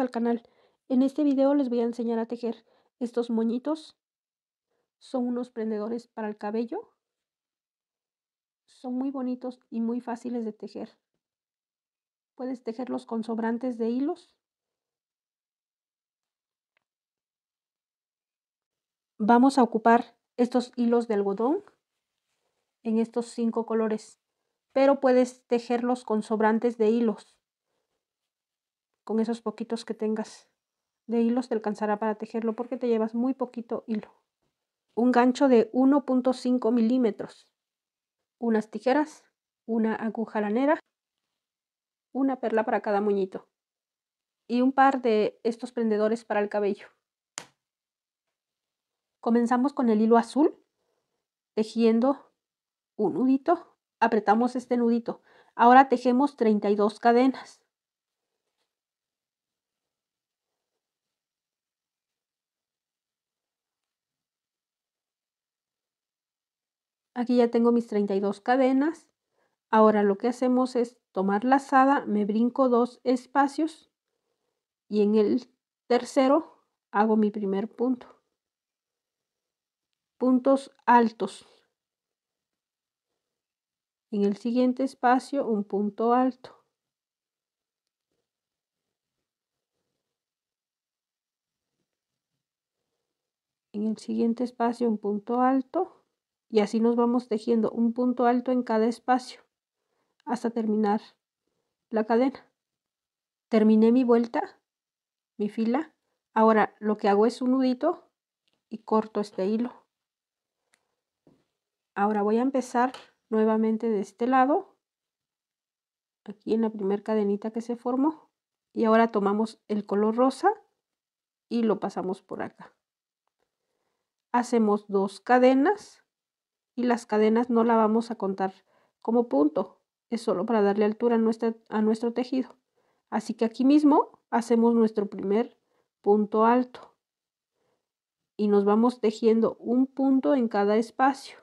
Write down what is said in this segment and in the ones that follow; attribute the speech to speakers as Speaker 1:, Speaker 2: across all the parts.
Speaker 1: al canal. En este video les voy a enseñar a tejer estos moñitos. Son unos prendedores para el cabello. Son muy bonitos y muy fáciles de tejer. Puedes tejerlos con sobrantes de hilos. Vamos a ocupar estos hilos de algodón en estos cinco colores, pero puedes tejerlos con sobrantes de hilos con esos poquitos que tengas de hilos te alcanzará para tejerlo porque te llevas muy poquito hilo. Un gancho de 1.5 milímetros, unas tijeras, una aguja lanera, una perla para cada muñito y un par de estos prendedores para el cabello. Comenzamos con el hilo azul, tejiendo un nudito, apretamos este nudito. Ahora tejemos 32 cadenas. Aquí ya tengo mis 32 cadenas. Ahora lo que hacemos es tomar lazada, me brinco dos espacios y en el tercero hago mi primer punto. Puntos altos. En el siguiente espacio un punto alto. En el siguiente espacio un punto alto y así nos vamos tejiendo un punto alto en cada espacio hasta terminar la cadena. Terminé mi vuelta, mi fila. Ahora lo que hago es un nudito y corto este hilo. Ahora voy a empezar nuevamente de este lado, aquí en la primera cadenita que se formó. Y ahora tomamos el color rosa y lo pasamos por acá. Hacemos dos cadenas y las cadenas no la vamos a contar como punto, es solo para darle altura a, a nuestro tejido. Así que aquí mismo hacemos nuestro primer punto alto y nos vamos tejiendo un punto en cada espacio.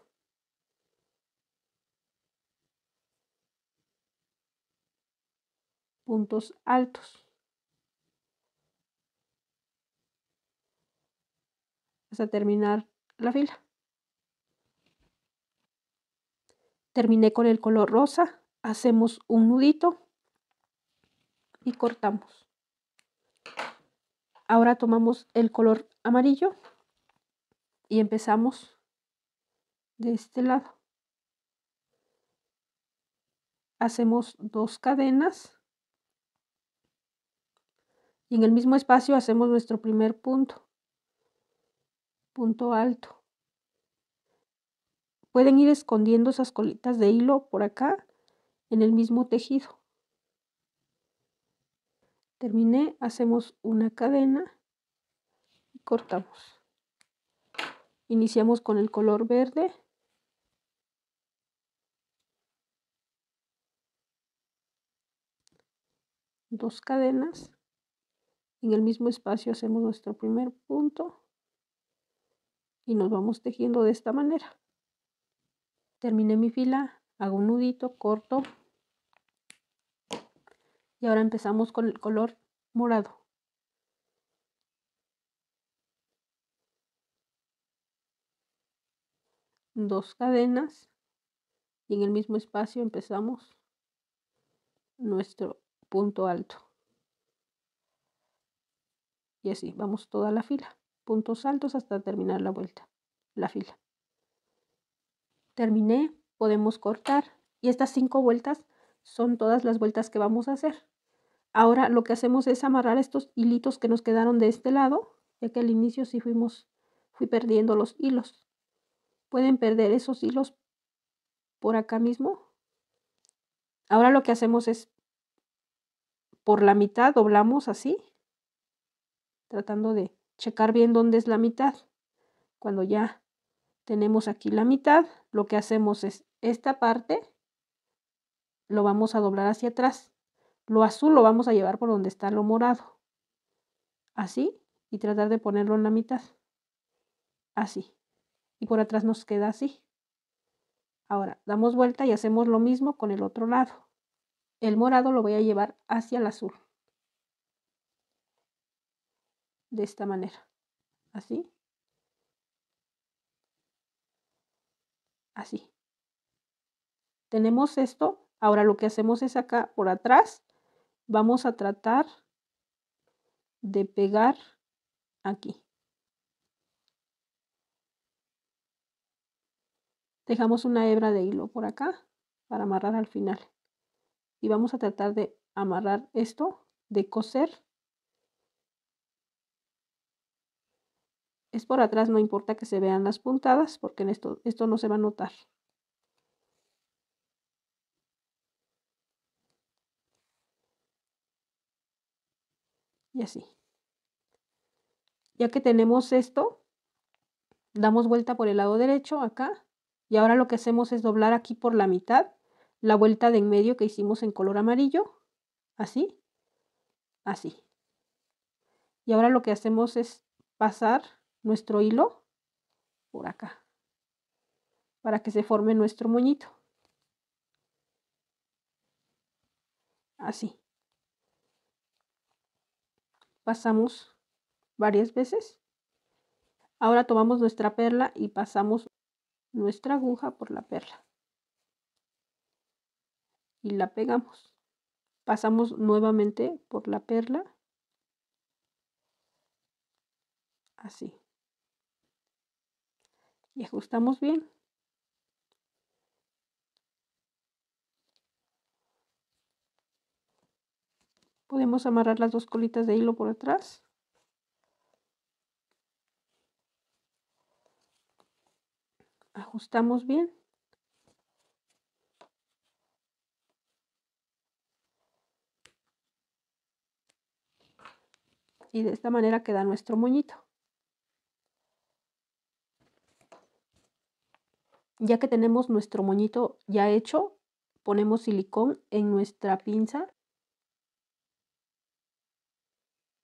Speaker 1: puntos altos. Hasta terminar la fila. terminé con el color rosa, hacemos un nudito y cortamos. Ahora tomamos el color amarillo y empezamos de este lado. Hacemos dos cadenas y en el mismo espacio hacemos nuestro primer punto, punto alto pueden ir escondiendo esas colitas de hilo por acá en el mismo tejido. Terminé, hacemos una cadena y cortamos. Iniciamos con el color verde. Dos cadenas. En el mismo espacio hacemos nuestro primer punto y nos vamos tejiendo de esta manera terminé mi fila, hago un nudito, corto. Y ahora empezamos con el color morado. Dos cadenas y en el mismo espacio empezamos nuestro punto alto. Y así vamos toda la fila, puntos altos hasta terminar la vuelta, la fila terminé, podemos cortar. Y estas cinco vueltas son todas las vueltas que vamos a hacer. Ahora lo que hacemos es amarrar estos hilitos que nos quedaron de este lado, ya que al inicio sí fuimos, fui perdiendo los hilos. Pueden perder esos hilos por acá mismo. Ahora lo que hacemos es por la mitad doblamos así, tratando de checar bien dónde es la mitad. Cuando ya tenemos aquí la mitad, lo que hacemos es esta parte, lo vamos a doblar hacia atrás. Lo azul lo vamos a llevar por donde está lo morado. Así, y tratar de ponerlo en la mitad. Así. Y por atrás nos queda así. Ahora, damos vuelta y hacemos lo mismo con el otro lado. El morado lo voy a llevar hacia el azul. De esta manera. Así. así. Tenemos esto, ahora lo que hacemos es acá por atrás, vamos a tratar de pegar aquí. Dejamos una hebra de hilo por acá para amarrar al final. Y vamos a tratar de amarrar esto, de coser por atrás, no importa que se vean las puntadas, porque en esto, esto no se va a notar. Y así. Ya que tenemos esto, damos vuelta por el lado derecho acá. Y ahora lo que hacemos es doblar aquí por la mitad la vuelta de en medio que hicimos en color amarillo. Así. Así. Y ahora lo que hacemos es pasar nuestro hilo por acá para que se forme nuestro moñito. Así. Pasamos varias veces. Ahora tomamos nuestra perla y pasamos nuestra aguja por la perla. Y la pegamos. Pasamos nuevamente por la perla. Así y ajustamos bien. Podemos amarrar las dos colitas de hilo por atrás. Ajustamos bien. Y de esta manera queda nuestro moñito. Ya que tenemos nuestro moñito ya hecho, ponemos silicón en nuestra pinza.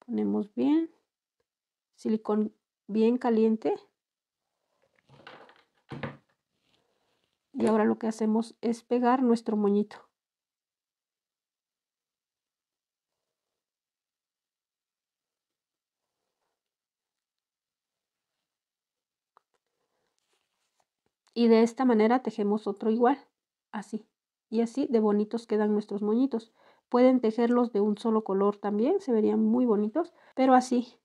Speaker 1: Ponemos bien. Silicón bien caliente. Y ahora lo que hacemos es pegar nuestro moñito. Y de esta manera tejemos otro igual, así. Y así de bonitos quedan nuestros moñitos. Pueden tejerlos de un solo color también, se verían muy bonitos, pero así,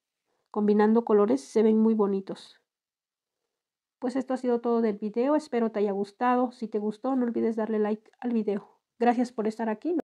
Speaker 1: combinando colores, se ven muy bonitos. Pues esto ha sido todo del video, espero te haya gustado. Si te gustó, no olvides darle like al video. Gracias por estar aquí.